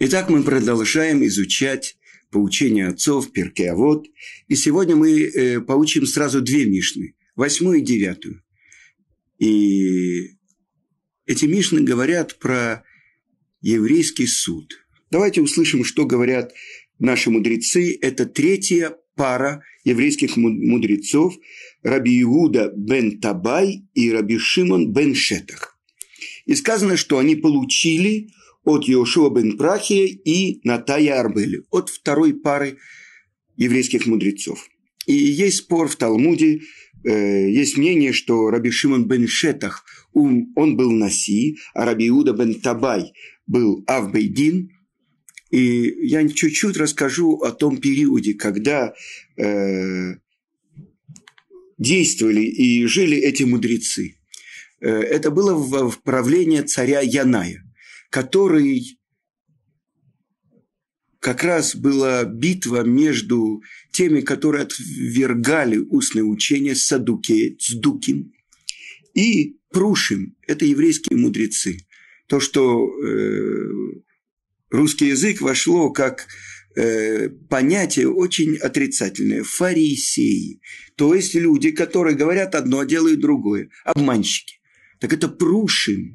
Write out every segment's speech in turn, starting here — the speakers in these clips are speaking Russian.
Итак, мы продолжаем изучать поучение отцов Перкеавод. И сегодня мы э, получим сразу две Мишны, восьмую и девятую. И эти Мишны говорят про еврейский суд. Давайте услышим, что говорят наши мудрецы. Это третья пара еврейских мудрецов Раби Иуда бен Табай и Раби Шимон бен Шетах. И сказано, что они получили – от Иошуа бен Прахия и Натая Арбели, от второй пары еврейских мудрецов. И есть спор в Талмуде, э, есть мнение, что Раби Шимон бен Шетах, он, он был Наси, а Раби Иуда бен Табай был Авбейдин. И я чуть-чуть расскажу о том периоде, когда э, действовали и жили эти мудрецы. Э, это было в правлении царя Яная который как раз была битва между теми, которые отвергали устное учение Садуке, Цдуким, и Прушим. Это еврейские мудрецы. То, что э, русский язык вошло как э, понятие очень отрицательное. Фарисеи. То есть люди, которые говорят одно, делают другое. Обманщики. Так это Прушим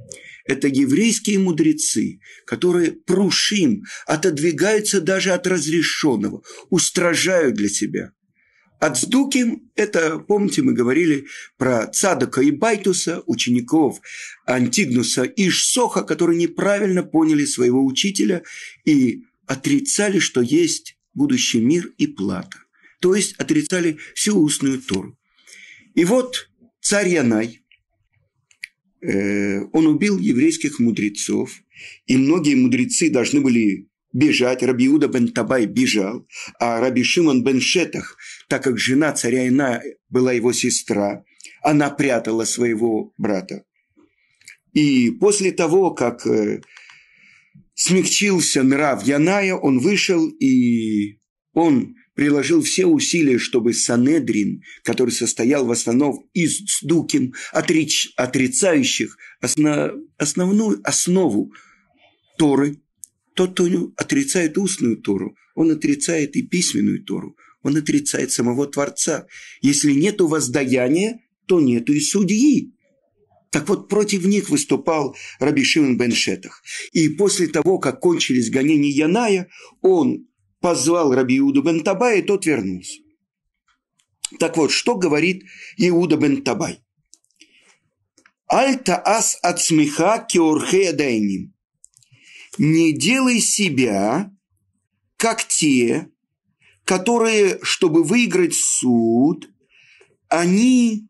это еврейские мудрецы, которые прушим, отодвигаются даже от разрешенного, устражают для себя. От Сдуким – это, помните, мы говорили про Цадока и Байтуса, учеников Антигнуса и Шсоха, которые неправильно поняли своего учителя и отрицали, что есть будущий мир и плата. То есть отрицали всю устную Тору. И вот царь Янай Э, он убил еврейских мудрецов, и многие мудрецы должны были бежать. Раби бен Табай бежал, а Раби Шимон бен Шетах, так как жена царя Ина была его сестра, она прятала своего брата. И после того, как э, смягчился нрав Яная, он вышел и он приложил все усилия, чтобы Санедрин, который состоял в основном из Сдукин, отреч, отрицающих осно, основную основу Торы, тот, кто отрицает устную Тору, он отрицает и письменную Тору, он отрицает самого Творца. Если нету воздаяния, то нету и судьи. Так вот, против них выступал Раби Шимон бен Шетах. И после того, как кончились гонения Яная, он позвал раби бен Табай, и тот вернулся. Так вот, что говорит Иуда бен Табай? Альта ас от смеха дайним. Не делай себя, как те, которые, чтобы выиграть суд, они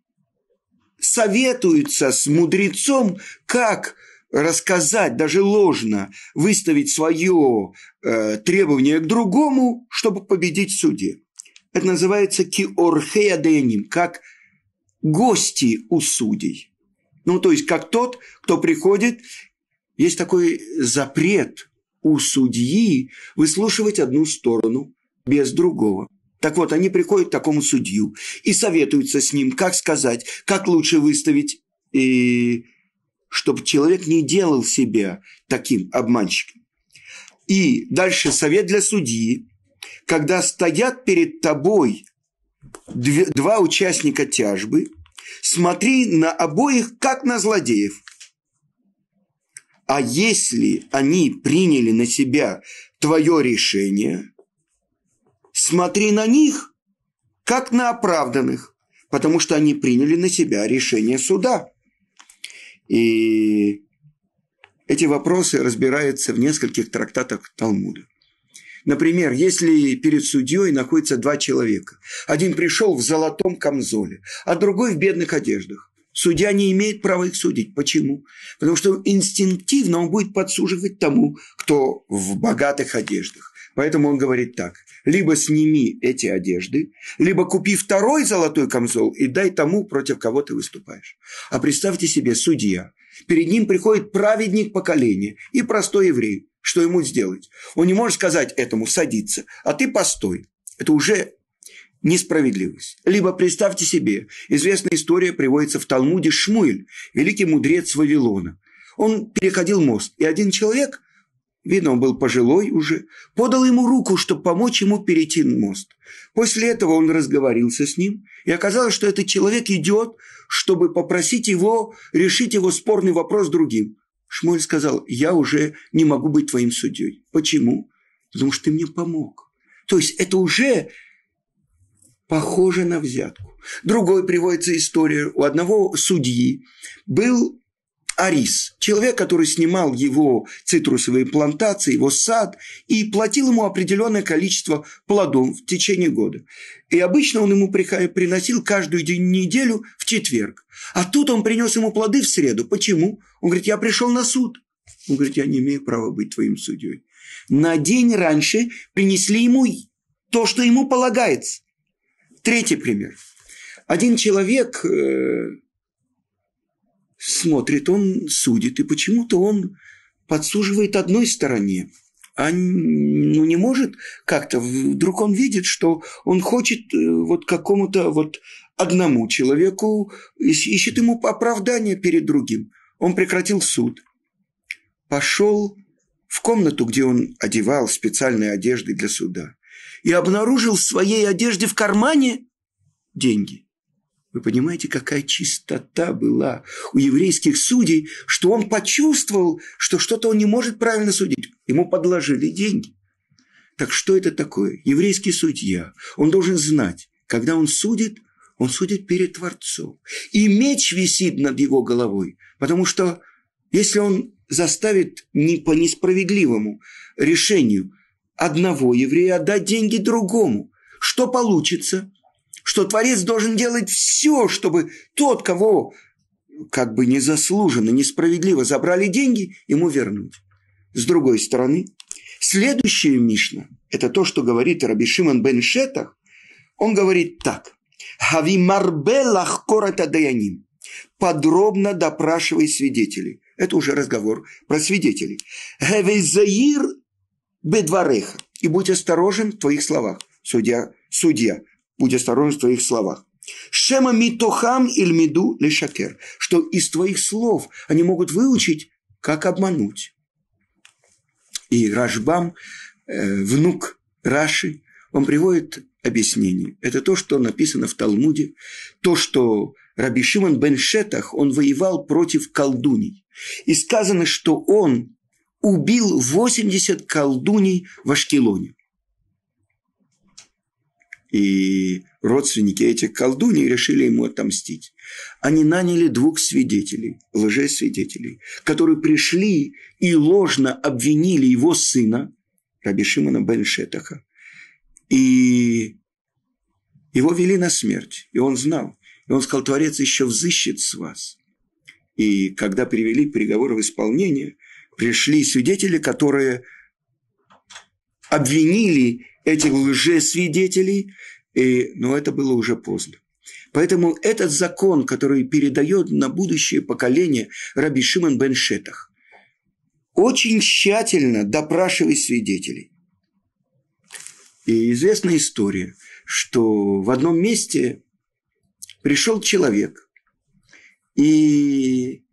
советуются с мудрецом, как – рассказать, даже ложно, выставить свое э, требование к другому, чтобы победить в суде. Это называется киорхеаденим, как гости у судей. Ну, то есть, как тот, кто приходит, есть такой запрет у судьи выслушивать одну сторону без другого. Так вот, они приходят к такому судью и советуются с ним, как сказать, как лучше выставить и чтобы человек не делал себя таким обманщиком. И дальше совет для судьи. Когда стоят перед тобой два участника тяжбы, смотри на обоих, как на злодеев. А если они приняли на себя твое решение, смотри на них, как на оправданных, потому что они приняли на себя решение суда. И эти вопросы разбираются в нескольких трактатах Талмуда. Например, если перед судьей находятся два человека. Один пришел в золотом камзоле, а другой в бедных одеждах. Судья не имеет права их судить. Почему? Потому что инстинктивно он будет подсуживать тому, кто в богатых одеждах. Поэтому он говорит так. Либо сними эти одежды, либо купи второй золотой камзол и дай тому, против кого ты выступаешь. А представьте себе судья. Перед ним приходит праведник поколения и простой еврей. Что ему сделать? Он не может сказать этому «садиться», а ты постой. Это уже несправедливость. Либо представьте себе, известная история приводится в Талмуде Шмуэль, великий мудрец Вавилона. Он переходил мост, и один человек, видно, он был пожилой уже, подал ему руку, чтобы помочь ему перейти мост. После этого он разговорился с ним, и оказалось, что этот человек идет, чтобы попросить его решить его спорный вопрос другим. Шмуэль сказал, я уже не могу быть твоим судьей. Почему? Потому что ты мне помог. То есть это уже похоже на взятку. Другой приводится история у одного судьи. Был Арис, человек, который снимал его цитрусовые плантации, его сад и платил ему определенное количество плодов в течение года. И обычно он ему приносил каждую неделю в четверг. А тут он принес ему плоды в среду. Почему? Он говорит, я пришел на суд. Он говорит, я не имею права быть твоим судьей. На день раньше принесли ему то, что ему полагается. Третий пример. Один человек э, смотрит, он судит, и почему-то он подсуживает одной стороне, а ну, не может как-то. Вдруг он видит, что он хочет э, вот какому-то вот одному человеку, ищет ему оправдание перед другим. Он прекратил суд, пошел в комнату, где он одевал специальные одежды для суда и обнаружил в своей одежде в кармане деньги. Вы понимаете, какая чистота была у еврейских судей, что он почувствовал, что что-то он не может правильно судить. Ему подложили деньги. Так что это такое? Еврейский судья, он должен знать, когда он судит, он судит перед Творцом. И меч висит над его головой, потому что если он заставит не по несправедливому решению одного еврея отдать деньги другому. Что получится? Что Творец должен делать все, чтобы тот, кого как бы незаслуженно, несправедливо забрали деньги, ему вернуть. С другой стороны, следующая Мишна, это то, что говорит Раби Шимон бен Шетах, он говорит так. Хави марбе лахкората даяним. Подробно допрашивай свидетелей. Это уже разговор про свидетелей. Хевезаир Бедвареха И будь осторожен в твоих словах. Судья, судья, будь осторожен в твоих словах. Шема митохам ильмиду лешакер. Что из твоих слов они могут выучить, как обмануть. И Рашбам, э, внук Раши, он приводит объяснение. Это то, что написано в Талмуде, то, что Раби Шимон бен Шетах, он воевал против колдуней. И сказано, что он убил 80 колдуней в Ашкелоне. И родственники этих колдуней решили ему отомстить. Они наняли двух свидетелей, лжесвидетелей, которые пришли и ложно обвинили его сына, Раби Шимона бен Шетаха. И его вели на смерть, и он знал. И он сказал, Творец еще взыщет с вас. И когда привели приговор в исполнение, пришли свидетели, которые обвинили этих лжесвидетелей, и, но это было уже поздно. Поэтому этот закон, который передает на будущее поколение Раби Шимон бен Шетах, очень тщательно допрашивает свидетелей. И известна история, что в одном месте пришел человек, и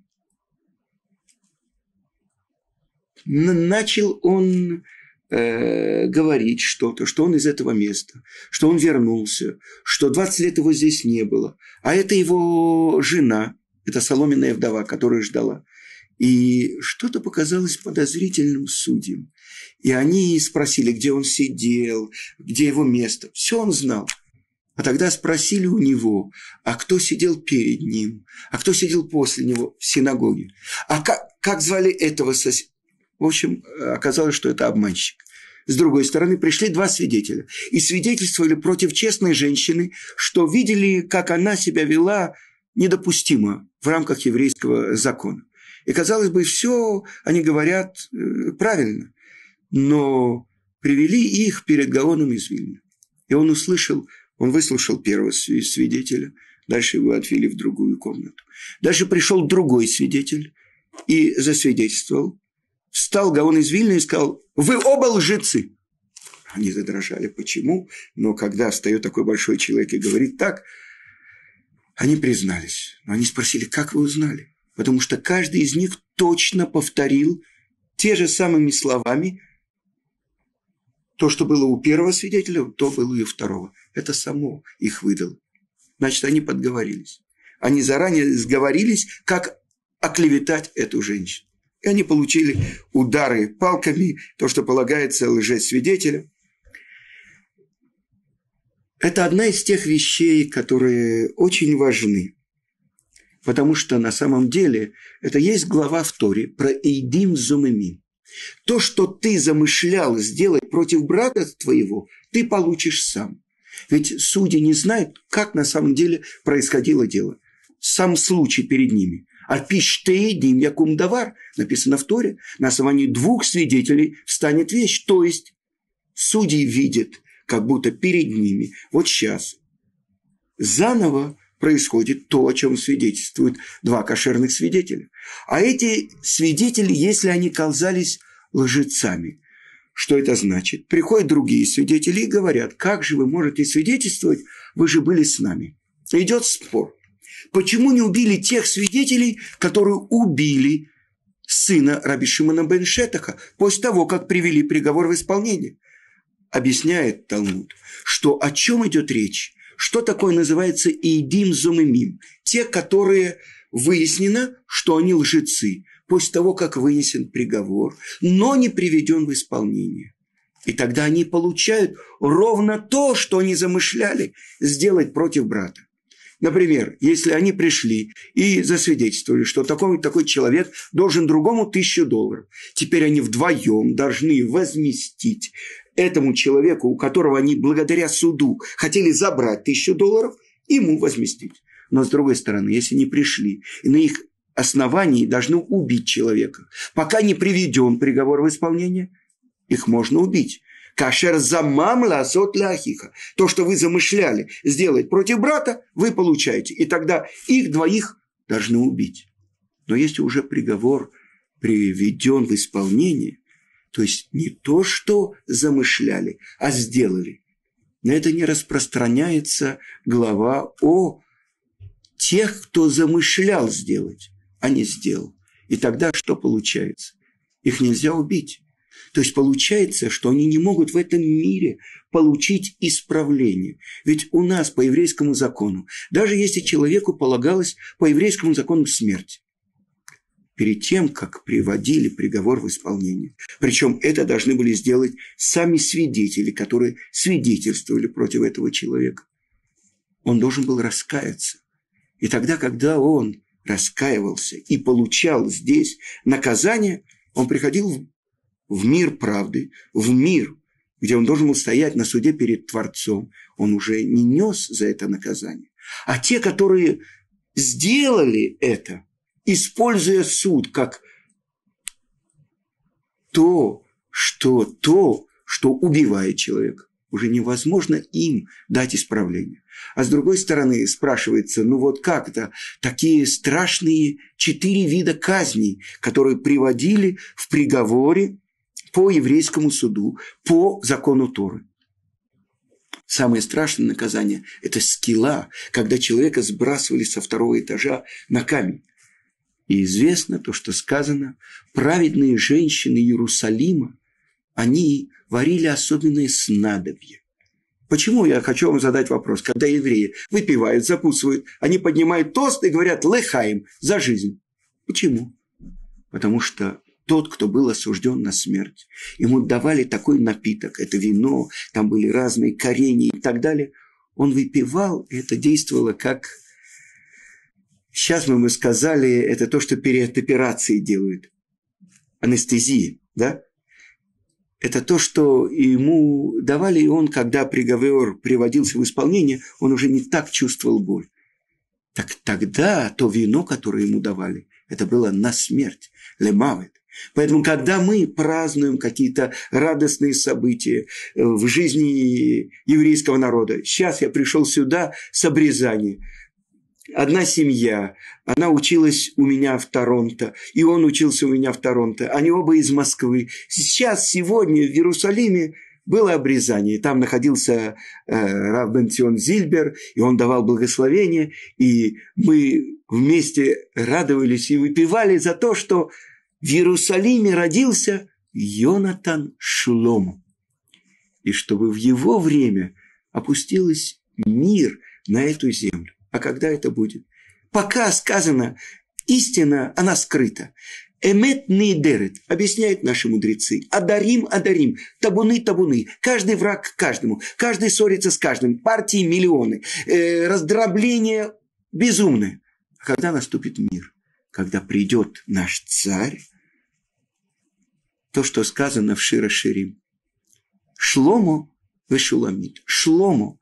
начал он э, говорить что-то, что он из этого места, что он вернулся, что 20 лет его здесь не было. А это его жена, это соломенная вдова, которая ждала. И что-то показалось подозрительным судьям. И они спросили, где он сидел, где его место. Все он знал. А тогда спросили у него, а кто сидел перед ним, а кто сидел после него в синагоге, а как, как звали этого соседа в общем, э, оказалось, что это обманщик. С другой стороны, пришли два свидетеля и свидетельствовали против честной женщины, что видели, как она себя вела недопустимо в рамках еврейского закона. И, казалось бы, все они говорят э, правильно, но привели их перед Гаоном из Вильна. И он услышал, он выслушал первого свидетеля, дальше его отвели в другую комнату. Дальше пришел другой свидетель и засвидетельствовал, встал Гаон из Вильны и сказал, вы оба лжецы. Они задрожали. Почему? Но когда встает такой большой человек и говорит так, они признались. Но они спросили, как вы узнали? Потому что каждый из них точно повторил те же самыми словами то, что было у первого свидетеля, то было и у второго. Это само их выдало. Значит, они подговорились. Они заранее сговорились, как оклеветать эту женщину. И они получили удары палками, то, что полагается лжесвидетелям. Это одна из тех вещей, которые очень важны. Потому что на самом деле это есть глава в Торе про Эйдим зумами. То, что ты замышлял сделать против брата твоего, ты получишь сам. Ведь судьи не знают, как на самом деле происходило дело. Сам случай перед ними. Афиштейдим якум давар, написано в Торе, на основании двух свидетелей встанет вещь. То есть судьи видят, как будто перед ними, вот сейчас, заново происходит то, о чем свидетельствуют два кошерных свидетеля. А эти свидетели, если они казались лжецами, что это значит? Приходят другие свидетели и говорят, как же вы можете свидетельствовать, вы же были с нами. Идет спор. Почему не убили тех свидетелей, которые убили сына Раби Шимона бен Шетаха после того, как привели приговор в исполнение? Объясняет Талмуд, что о чем идет речь, что такое называется «Идим зумимим», те, которые выяснено, что они лжецы, после того, как вынесен приговор, но не приведен в исполнение. И тогда они получают ровно то, что они замышляли сделать против брата. Например, если они пришли и засвидетельствовали, что такой, такой человек должен другому тысячу долларов, теперь они вдвоем должны возместить этому человеку, у которого они благодаря суду хотели забрать тысячу долларов, ему возместить. Но с другой стороны, если не пришли, и на их основании должны убить человека. Пока не приведен приговор в исполнение, их можно убить. Кашер замам ласот ляхиха. То, что вы замышляли сделать против брата, вы получаете. И тогда их двоих должны убить. Но если уже приговор приведен в исполнение, то есть не то, что замышляли, а сделали. На это не распространяется глава о тех, кто замышлял сделать, а не сделал. И тогда что получается? Их нельзя убить. То есть получается, что они не могут в этом мире получить исправление. Ведь у нас по еврейскому закону, даже если человеку полагалось по еврейскому закону смерть, перед тем, как приводили приговор в исполнение. Причем это должны были сделать сами свидетели, которые свидетельствовали против этого человека. Он должен был раскаяться. И тогда, когда он раскаивался и получал здесь наказание, он приходил в в мир правды, в мир, где он должен был стоять на суде перед Творцом, он уже не нес за это наказание. А те, которые сделали это, используя суд как то, что то, что убивает человека, уже невозможно им дать исправление. А с другой стороны, спрашивается, ну вот как это? Такие страшные четыре вида казней, которые приводили в приговоре по еврейскому суду, по закону Торы. Самое страшное наказание – это скилла, когда человека сбрасывали со второго этажа на камень. И известно то, что сказано, праведные женщины Иерусалима, они варили особенное снадобье. Почему я хочу вам задать вопрос, когда евреи выпивают, закусывают, они поднимают тост и говорят «лыхаем» за жизнь. Почему? Потому что тот, кто был осужден на смерть. Ему давали такой напиток, это вино, там были разные корени и так далее. Он выпивал, и это действовало как... Сейчас мы бы сказали, это то, что перед операцией делают. Анестезии, да? Это то, что ему давали, и он, когда приговор приводился в исполнение, он уже не так чувствовал боль. Так тогда то вино, которое ему давали, это было на смерть, лемавит. Поэтому, когда мы празднуем какие-то радостные события э, в жизни еврейского народа, сейчас я пришел сюда с обрезанием. одна семья, она училась у меня в Торонто, и он учился у меня в Торонто, они оба из Москвы. Сейчас, сегодня в Иерусалиме было обрезание, там находился э, Рав Бенцион Зильбер, и он давал благословение, и мы вместе радовались и выпивали за то, что в Иерусалиме родился Йонатан Шлому. И чтобы в его время опустилась мир на эту землю. А когда это будет? Пока сказано, истина, она скрыта. Эмет нейдерет, объясняют наши мудрецы. Адарим, адарим, табуны, табуны. Каждый враг каждому, каждый ссорится с каждым. Партии миллионы, э, раздробление безумное. А когда наступит мир? когда придет наш царь, то, что сказано в Шира-Ширим, Шлому Вешуламид. Шлому,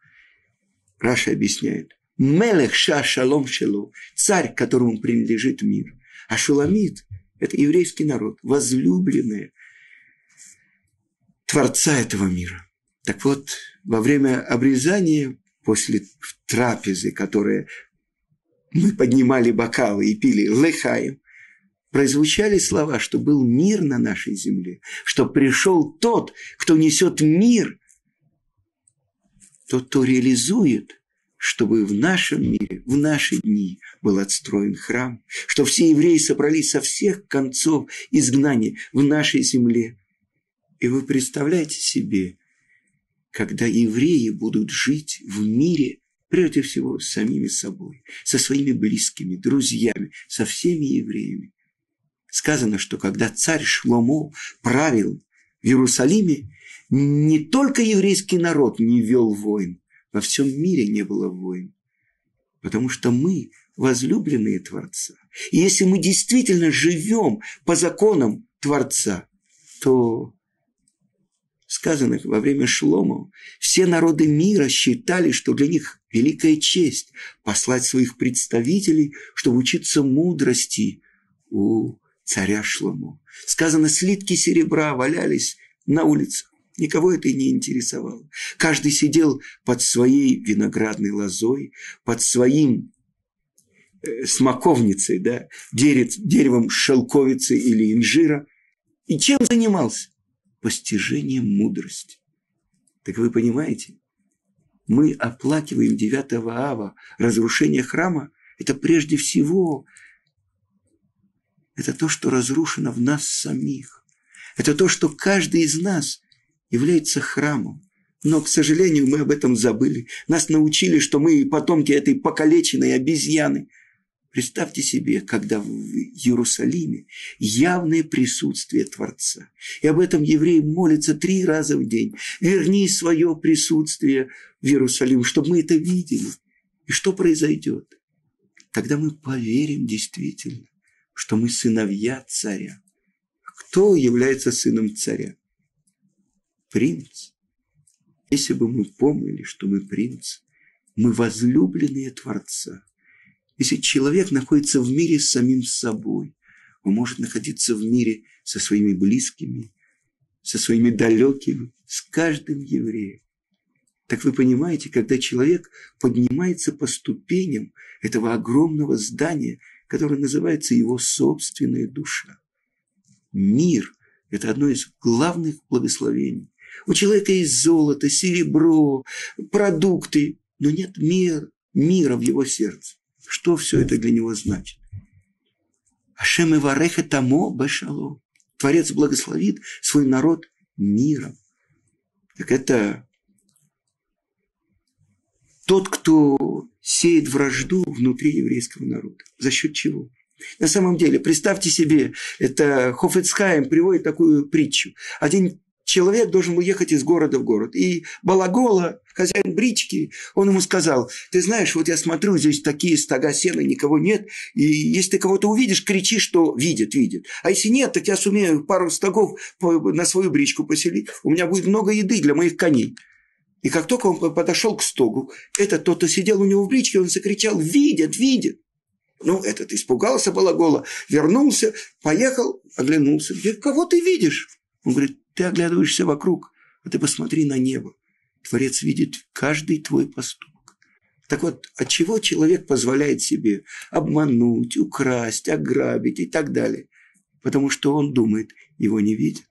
Раша объясняет, Мелех ша шалом шелу, царь, которому принадлежит мир. А Шуламит это еврейский народ, возлюбленные Творца этого мира. Так вот, во время обрезания, после трапезы, которая мы поднимали бокалы и пили лыхаем, прозвучали слова, что был мир на нашей земле, что пришел тот, кто несет мир, тот, кто реализует, чтобы в нашем мире, в наши дни был отстроен храм, что все евреи собрались со всех концов изгнания в нашей земле. И вы представляете себе, когда евреи будут жить в мире – Прежде всего, с самими собой, со своими близкими, друзьями, со всеми евреями. Сказано, что когда царь Шломо правил в Иерусалиме, не только еврейский народ не вел войн, во всем мире не было войн. Потому что мы возлюбленные Творца. И если мы действительно живем по законам Творца, то сказанных во время Шлома, все народы мира считали, что для них великая честь послать своих представителей, чтобы учиться мудрости у царя Шлому. Сказано, слитки серебра валялись на улице, Никого это и не интересовало. Каждый сидел под своей виноградной лозой, под своим э, смоковницей, да, дерец, деревом шелковицы или инжира. И чем занимался? Постижением мудрости. Так вы понимаете, мы оплакиваем 9 Ава, разрушение храма, это прежде всего, это то, что разрушено в нас самих. Это то, что каждый из нас является храмом. Но, к сожалению, мы об этом забыли. Нас научили, что мы потомки этой покалеченной обезьяны – Представьте себе, когда в Иерусалиме явное присутствие Творца. И об этом евреи молятся три раза в день. Верни свое присутствие в Иерусалим, чтобы мы это видели. И что произойдет? Тогда мы поверим действительно, что мы сыновья царя. Кто является сыном царя? Принц. Если бы мы помнили, что мы принц, мы возлюбленные Творца – если человек находится в мире с самим собой, он может находиться в мире со своими близкими, со своими далекими, с каждым евреем. Так вы понимаете, когда человек поднимается по ступеням этого огромного здания, которое называется его собственная душа. Мир – это одно из главных благословений. У человека есть золото, серебро, продукты, но нет мира, мира в его сердце. Что все это для него значит? Ашем и вареха тамо бешалом. Творец благословит свой народ миром. Так это тот, кто сеет вражду внутри еврейского народа. За счет чего? На самом деле, представьте себе, это Хофицхайм приводит такую притчу. Один человек должен был ехать из города в город. И Балагола, хозяин брички, он ему сказал, ты знаешь, вот я смотрю, здесь такие стога сена, никого нет, и если ты кого-то увидишь, кричи, что видит, видит. А если нет, так я сумею пару стогов на свою бричку поселить, у меня будет много еды для моих коней. И как только он подошел к стогу, этот тот, кто сидел у него в бричке, он закричал, видит, видит. Ну, этот испугался балагола, вернулся, поехал, оглянулся. Говорит, кого ты видишь? Он говорит, ты оглядываешься вокруг, а ты посмотри на небо. Творец видит каждый твой поступок. Так вот, от чего человек позволяет себе обмануть, украсть, ограбить и так далее? Потому что он думает, его не видят.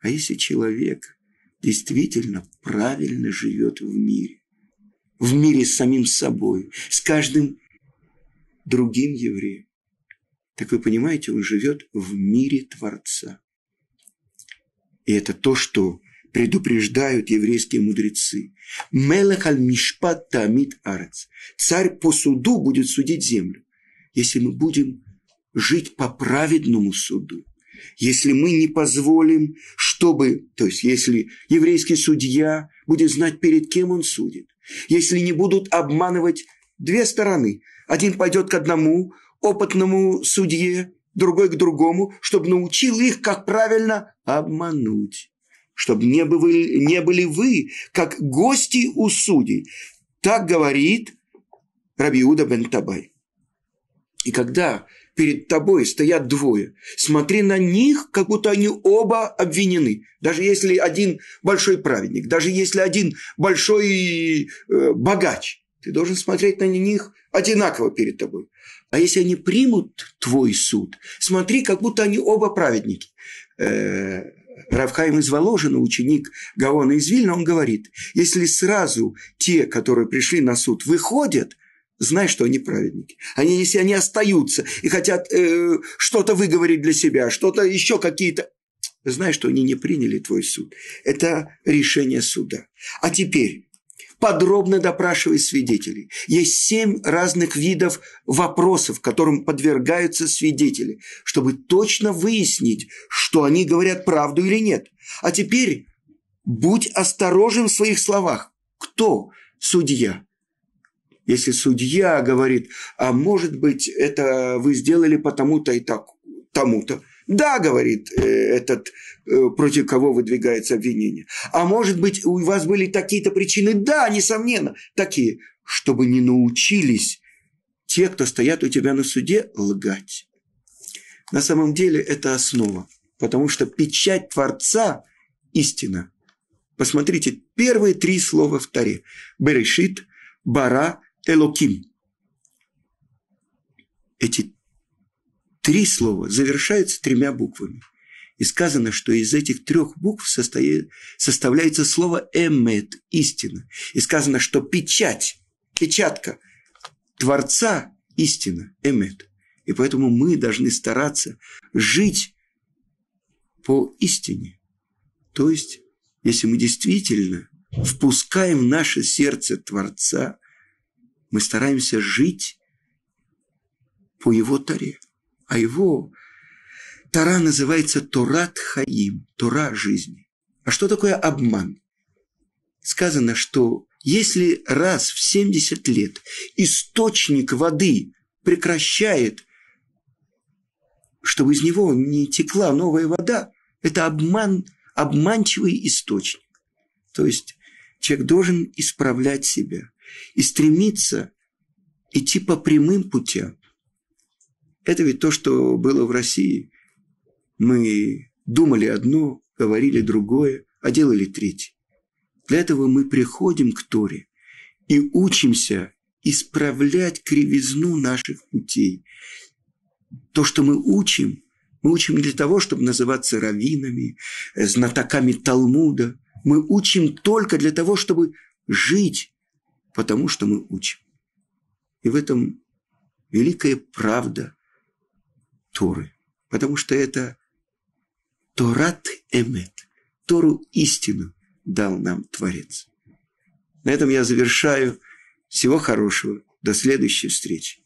А если человек действительно правильно живет в мире, в мире с самим собой, с каждым другим евреем, так вы понимаете, он живет в мире Творца. И это то, что предупреждают еврейские мудрецы. Мелехаль мишпат тамит арец. Царь по суду будет судить землю. Если мы будем жить по праведному суду, если мы не позволим, чтобы, то есть если еврейский судья будет знать, перед кем он судит, если не будут обманывать две стороны, один пойдет к одному опытному судье, другой к другому, чтобы научил их, как правильно обмануть. Чтобы не были, не были вы, как гости у судей. Так говорит Рабиуда бен Табай. И когда перед тобой стоят двое. Смотри на них, как будто они оба обвинены. Даже если один большой праведник, даже если один большой э, богач, ты должен смотреть на них одинаково перед тобой. А если они примут твой суд, смотри, как будто они оба праведники. Э, Равхайм из Воложина, ученик Гавона из Вильна, он говорит, если сразу те, которые пришли на суд, выходят, знай, что они праведники. Они, если они остаются и хотят э, что-то выговорить для себя, что-то еще какие-то, знай, что они не приняли твой суд. Это решение суда. А теперь подробно допрашивает свидетелей. Есть семь разных видов вопросов, которым подвергаются свидетели, чтобы точно выяснить, что они говорят правду или нет. А теперь будь осторожен в своих словах. Кто судья? Если судья говорит, а может быть, это вы сделали потому-то и так, тому-то, да, говорит э, этот, э, против кого выдвигается обвинение. А может быть, у вас были такие-то причины? Да, несомненно, такие, чтобы не научились те, кто стоят у тебя на суде, лгать. На самом деле это основа, потому что печать Творца – истина. Посмотрите, первые три слова в Таре. Берешит, Бара, Элоким. Эти три слова завершаются тремя буквами. И сказано, что из этих трех букв составляется слово «эммет» – истина. И сказано, что печать, печатка Творца – истина, «эммет». И поэтому мы должны стараться жить по истине. То есть, если мы действительно впускаем в наше сердце Творца, мы стараемся жить по его таре а его Тора называется Торат Хаим, Тора жизни. А что такое обман? Сказано, что если раз в 70 лет источник воды прекращает, чтобы из него не текла новая вода, это обман, обманчивый источник. То есть человек должен исправлять себя и стремиться идти по прямым путям. Это ведь то, что было в России. Мы думали одно, говорили другое, а делали третье. Для этого мы приходим к Торе и учимся исправлять кривизну наших путей. То, что мы учим, мы учим для того, чтобы называться раввинами, э, знатоками Талмуда. Мы учим только для того, чтобы жить, потому что мы учим. И в этом великая правда Торы, потому что это Торат Эмет, Тору истину дал нам Творец. На этом я завершаю. Всего хорошего. До следующей встречи.